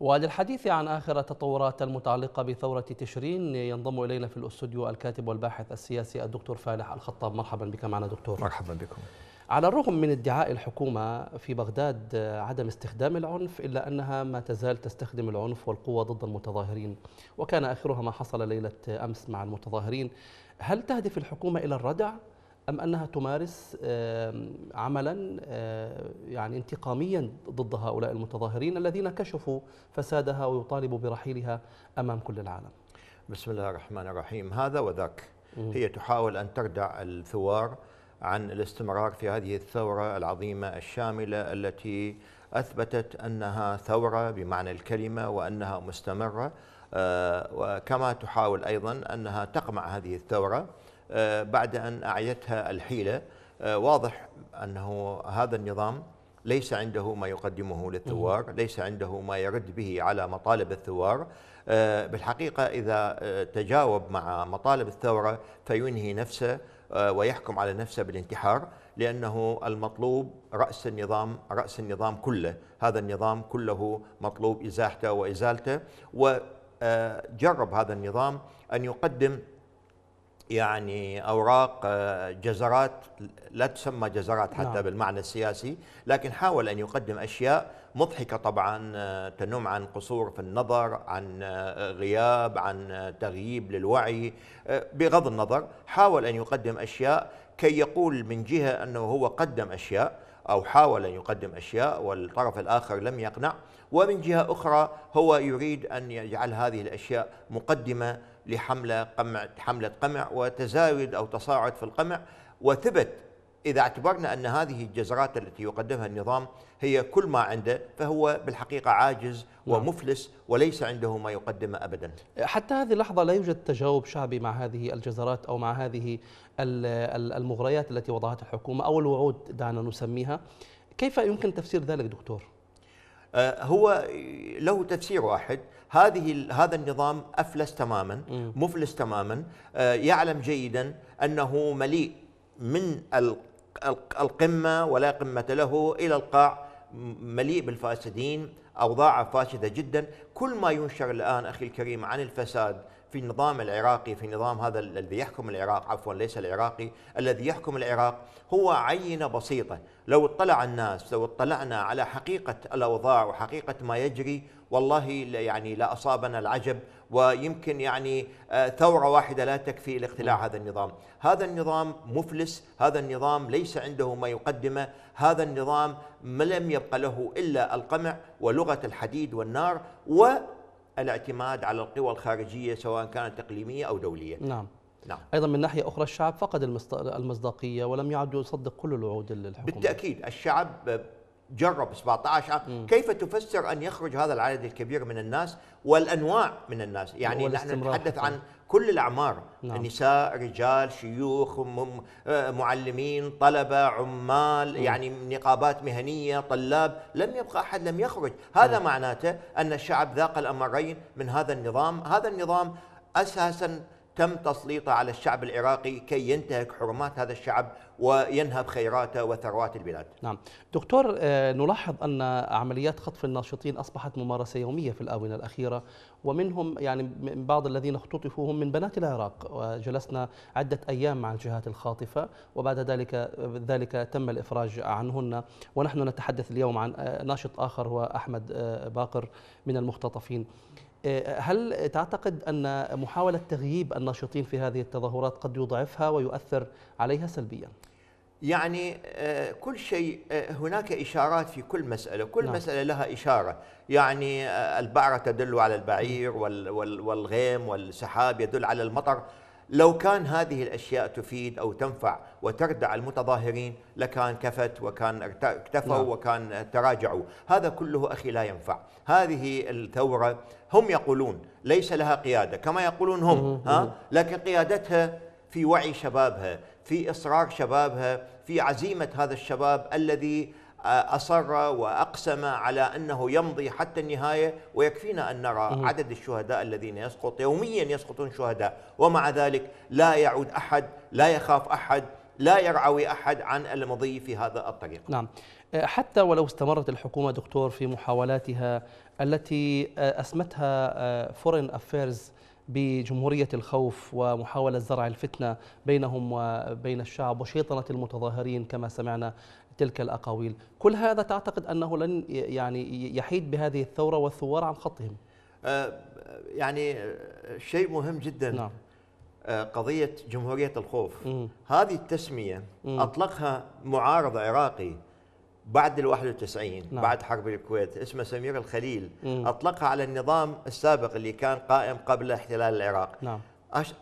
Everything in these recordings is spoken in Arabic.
وللحديث عن آخر التطورات المتعلقة بثورة تشرين ينضم إلينا في الأستوديو الكاتب والباحث السياسي الدكتور فالح الخطاب مرحبا بك معنا دكتور مرحبا بكم على الرغم من ادعاء الحكومة في بغداد عدم استخدام العنف إلا أنها ما تزال تستخدم العنف والقوة ضد المتظاهرين وكان آخرها ما حصل ليلة أمس مع المتظاهرين هل تهدف الحكومة إلى الردع؟ أم أنها تمارس عملا يعني انتقاميا ضد هؤلاء المتظاهرين الذين كشفوا فسادها ويطالبوا برحيلها أمام كل العالم بسم الله الرحمن الرحيم هذا وذاك هي تحاول أن تردع الثوار عن الاستمرار في هذه الثورة العظيمة الشاملة التي أثبتت أنها ثورة بمعنى الكلمة وأنها مستمرة آه، وكما تحاول أيضا أنها تقمع هذه الثورة آه، بعد أن أعيتها الحيلة آه، واضح أنه هذا النظام ليس عنده ما يقدمه للثوار ليس عنده ما يرد به على مطالب الثوار آه، بالحقيقة إذا تجاوب مع مطالب الثورة فينهي نفسه ويحكم على نفسه بالانتحار لأنه المطلوب رأس النظام رأس النظام كله هذا النظام كله مطلوب إزاحته وإزالته وجرب هذا النظام أن يقدم يعني اوراق آه، جزرات لا تسمى جزرات حتى نعم. بالمعنى السياسي، لكن حاول ان يقدم اشياء مضحكه طبعا آه، تنم عن قصور في النظر، عن آه، غياب، عن تغييب للوعي، بغض النظر حاول ان يقدم اشياء كي يقول من جهه انه هو قدم اشياء أو حاول أن يقدم أشياء والطرف الآخر لم يقنع ومن جهة أخرى هو يريد أن يجعل هذه الأشياء مقدمة لحملة قمع حملة قمع وتزايد أو تصاعد في القمع وثبت إذا اعتبرنا أن هذه الجزرات التي يقدمها النظام هي كل ما عنده فهو بالحقيقة عاجز نعم. ومفلس وليس عنده ما يقدمه أبدا حتى هذه اللحظة لا يوجد تجاوب شعبي مع هذه الجزرات أو مع هذه المغريات التي وضعتها الحكومة أو الوعود دعنا نسميها كيف يمكن تفسير ذلك دكتور؟ آه، هو له تفسير واحد هذه هذا النظام افلس تماما مفلس تماما آه، يعلم جيدا انه مليء من القمة ولا قمة له إلى القاع مليء بالفاسدين أوضاع فاسدة جدا كل ما ينشر الآن أخي الكريم عن الفساد في النظام العراقي في نظام هذا الذي يحكم العراق عفوا ليس العراقي الذي يحكم العراق هو عينة بسيطة لو اطلع الناس لو اطلعنا على حقيقة الأوضاع وحقيقة ما يجري والله يعني لا أصابنا العجب ويمكن يعني آه، ثورة واحدة لا تكفي لاقتلاع نعم. هذا النظام هذا النظام مفلس هذا النظام ليس عنده ما يقدمه هذا النظام ما لم يبقى له إلا القمع ولغة الحديد والنار و الاعتماد على القوى الخارجية سواء كانت إقليمية أو دولية نعم نعم. أيضا من ناحية أخرى الشعب فقد المصداقية ولم يعد يصدق كل الوعود الحكومية بالتأكيد الشعب جرب 17 عام كيف تفسر ان يخرج هذا العدد الكبير من الناس والانواع من الناس يعني نحن نتحدث عن كل الاعمار نعم. نساء رجال شيوخ آه، معلمين طلبه عمال مم. يعني نقابات مهنيه طلاب لم يبقى احد لم يخرج هذا مم. معناته ان الشعب ذاق الامرين من هذا النظام هذا النظام اساسا تم تسليطه على الشعب العراقي كي ينتهك حرمات هذا الشعب وينهب خيراته وثروات البلاد نعم دكتور آه، نلاحظ أن عمليات خطف الناشطين أصبحت ممارسة يومية في الآونة الأخيرة ومنهم يعني بعض الذين اختطفوا هم من بنات العراق وجلسنا عدة أيام مع الجهات الخاطفة وبعد ذلك ذلك تم الإفراج عنهن ونحن نتحدث اليوم عن آه، ناشط آخر هو أحمد آه، باقر من المختطفين هل تعتقد أن محاولة تغييب الناشطين في هذه التظاهرات قد يضعفها ويؤثر عليها سلبيا؟ يعني آه، كل شيء آه، هناك إشارات في كل مسألة كل نعم. مسألة لها إشارة يعني آه، البعرة تدل على البعير والغيم والسحاب يدل على المطر لو كان هذه الأشياء تفيد أو تنفع وتردع المتظاهرين لكان كفت وكان اكتفوا نعم. وكان تراجعوا هذا كله أخي لا ينفع هذه الثورة هم يقولون ليس لها قيادة كما يقولون هم ها؟ لكن قيادتها في وعي شبابها في إصرار شبابها في عزيمة هذا الشباب الذي أصر وأقسم على أنه يمضي حتى النهاية ويكفينا أن نرى عدد الشهداء الذين يسقط يوميا يسقطون شهداء ومع ذلك لا يعود أحد لا يخاف أحد لا يرعوي أحد عن المضي في هذا الطريق نعم أه، حتى ولو استمرت الحكومة دكتور في محاولاتها التي أه، أسمتها فورين أه، أفيرز بجمهورية الخوف ومحاولة زرع الفتنة بينهم وبين الشعب وشيطنة المتظاهرين كما سمعنا تلك الأقاويل كل هذا تعتقد أنه لن يعني يحيد بهذه الثورة والثوار عن خطهم أه، يعني شيء مهم جدا نعم. أه، قضية جمهورية الخوف مم. هذه التسمية مم. أطلقها معارض عراقي بعد ال 91 نعم. بعد حرب الكويت اسمه سمير الخليل مم. أطلقها على النظام السابق اللي كان قائم قبل احتلال العراق نعم.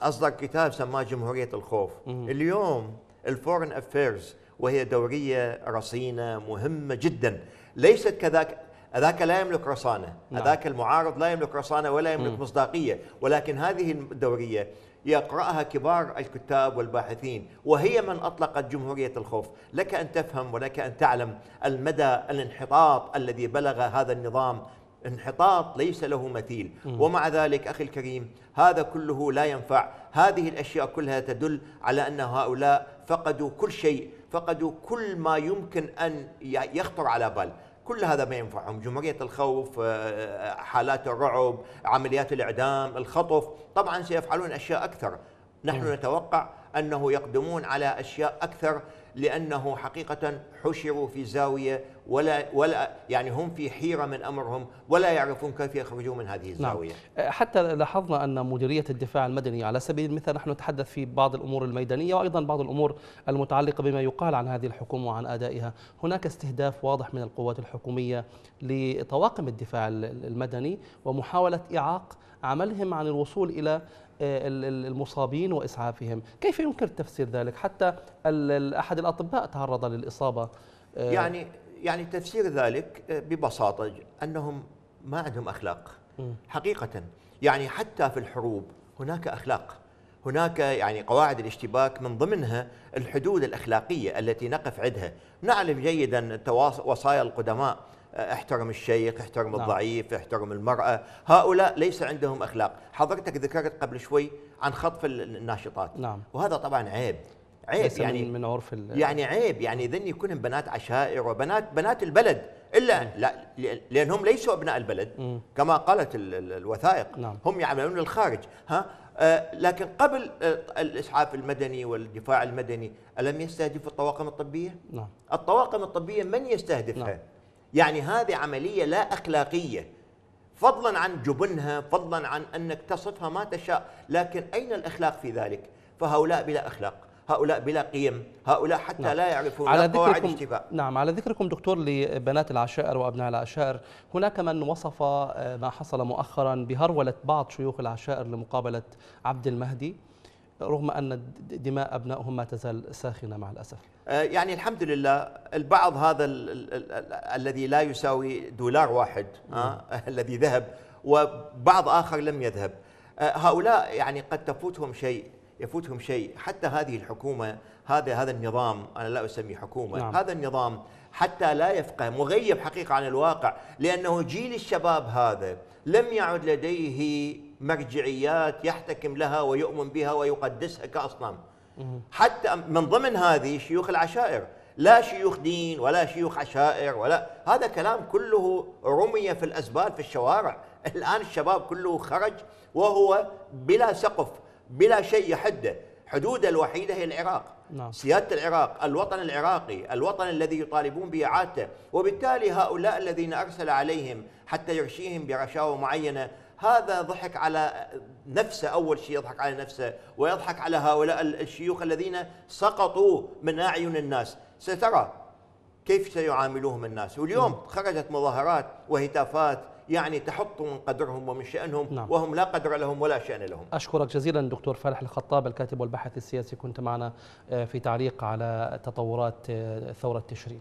أصدر كتاب سماه جمهورية الخوف مم. اليوم الفورن افيرز وهي دورية رصينة مهمة جدا ليست كذاك ذاك لا يملك رصانة نعم. ذاك المعارض لا يملك رصانة ولا يملك م. مصداقية ولكن هذه الدورية يقرأها كبار الكتاب والباحثين وهي من أطلقت جمهورية الخوف لك أن تفهم ولك أن تعلم المدى الانحطاط الذي بلغ هذا النظام انحطاط ليس له مثيل م. ومع ذلك أخي الكريم هذا كله لا ينفع هذه الأشياء كلها تدل على أن هؤلاء فقدوا كل شيء فقدوا كل ما يمكن أن يخطر على بال كل هذا ما ينفعهم جمهورية الخوف حالات الرعب عمليات الإعدام الخطف طبعا سيفعلون أشياء أكثر نحن نتوقع أنه يقدمون على أشياء أكثر لأنه حقيقة حشروا في زاوية ولا ولا يعني هم في حيرة من أمرهم ولا يعرفون كيف يخرجوا من هذه نعم. الزاوية نعم. حتى لاحظنا أن مديرية الدفاع المدني على سبيل المثال نحن نتحدث في بعض الأمور الميدانية وأيضا بعض الأمور المتعلقة بما يقال عن هذه الحكومة وعن أدائها هناك استهداف واضح من القوات الحكومية لطواقم الدفاع المدني ومحاولة إعاق عملهم عن الوصول إلى آه، المصابين وإسعافهم كيف يمكن تفسير ذلك حتى أحد الأطباء تعرض للإصابة آه، يعني يعني تفسير ذلك آه، ببساطة أنهم ما عندهم أخلاق حقيقة يعني حتى في الحروب هناك أخلاق هناك يعني قواعد الاشتباك من ضمنها الحدود الأخلاقية التي نقف عندها نعلم جيدا وصايا القدماء احترم الشيخ احترم نعم. الضعيف احترم المرأة هؤلاء ليس عندهم أخلاق حضرتك ذكرت قبل شوي عن خطف الناشطات نعم. وهذا طبعا عيب عيب يعني من عرف يعني عيب يعني ذن يكونهم بنات عشائر وبنات بنات البلد الا مم. نعم. لا لانهم ليسوا ابناء البلد مم. كما قالت الوثائق نعم. هم يعملون للخارج ها آه لكن قبل آه الاسعاف المدني والدفاع المدني الم يستهدف الطواقم الطبيه؟ نعم الطواقم الطبيه من يستهدفها؟ نعم. يعني هذه عملية لا أخلاقية فضلا عن جبنها فضلا عن أنك تصفها ما تشاء لكن أين الأخلاق في ذلك فهؤلاء بلا أخلاق هؤلاء بلا قيم هؤلاء حتى نعم. لا يعرفون على قواعد نعم على ذكركم دكتور لبنات العشائر وأبناء العشائر هناك من وصف آه، ما حصل مؤخرا بهرولة بعض شيوخ العشائر لمقابلة عبد المهدي رغم أن دماء أبنائهم ما تزال ساخنة مع الأسف آه، يعني الحمد لله البعض هذا الذي لا يساوي دولار واحد آه، الذي ذهب وبعض آخر لم يذهب آه، هؤلاء يعني قد تفوتهم شيء يفوتهم شيء حتى هذه الحكومة هذا هذا النظام أنا لا أسميه حكومة نعم. هذا النظام حتى لا يفقه مغيب حقيقة عن الواقع لأنه جيل الشباب هذا لم يعد لديه مرجعيات يحتكم لها ويؤمن بها ويقدسها كأصنام حتى من ضمن هذه شيوخ العشائر لا شيوخ دين ولا شيوخ عشائر ولا هذا كلام كله رمي في الأزبال في الشوارع الآن الشباب كله خرج وهو بلا سقف بلا شيء يحده حدوده الوحيدة هي العراق نعم. سيادة العراق الوطن العراقي الوطن الذي يطالبون بإعادته وبالتالي هؤلاء الذين أرسل عليهم حتى يرشيهم برشاوة معينة هذا ضحك على نفسه أول شيء يضحك على نفسه ويضحك على هؤلاء الشيوخ الذين سقطوا من أعين الناس سترى كيف سيعاملوهم الناس واليوم خرجت مظاهرات وهتافات يعني تحط من قدرهم ومن شأنهم نعم. وهم لا قدر لهم ولا شأن لهم أشكرك جزيلا دكتور فالح الخطاب الكاتب والباحث السياسي كنت معنا آه، في تعليق على تطورات آه، ثورة تشرين